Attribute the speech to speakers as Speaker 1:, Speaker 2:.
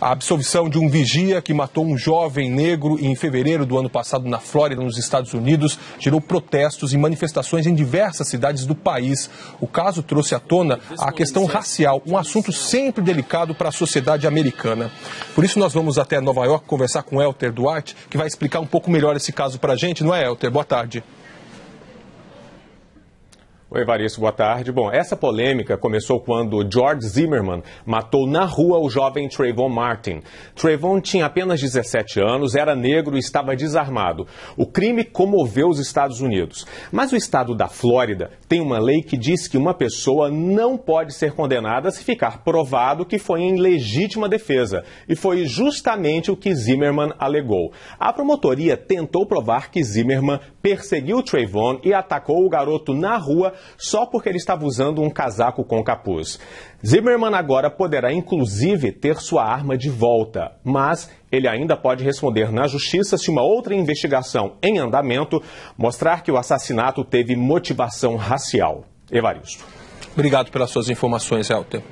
Speaker 1: A absolvição de um vigia que matou um jovem negro em fevereiro do ano passado na Flórida, nos Estados Unidos, gerou protestos e manifestações em diversas cidades do país. O caso trouxe à tona a questão racial, um assunto sempre delicado para a sociedade americana. Por isso, nós vamos até Nova York conversar com Elter Duarte, que vai explicar um pouco melhor esse caso para a gente, não é, Elter? Boa tarde.
Speaker 2: Oi, Evaristo, boa tarde. Bom, essa polêmica começou quando George Zimmerman matou na rua o jovem Trayvon Martin. Trayvon tinha apenas 17 anos, era negro e estava desarmado. O crime comoveu os Estados Unidos. Mas o estado da Flórida tem uma lei que diz que uma pessoa não pode ser condenada se ficar provado que foi em legítima defesa. E foi justamente o que Zimmerman alegou. A promotoria tentou provar que Zimmerman perseguiu Trayvon e atacou o garoto na rua só porque ele estava usando um casaco com capuz. Zimmerman agora poderá inclusive ter sua arma de volta, mas ele ainda pode responder na justiça se uma outra investigação em andamento mostrar que o assassinato teve motivação racial. Evaristo. Obrigado pelas suas informações, Helter.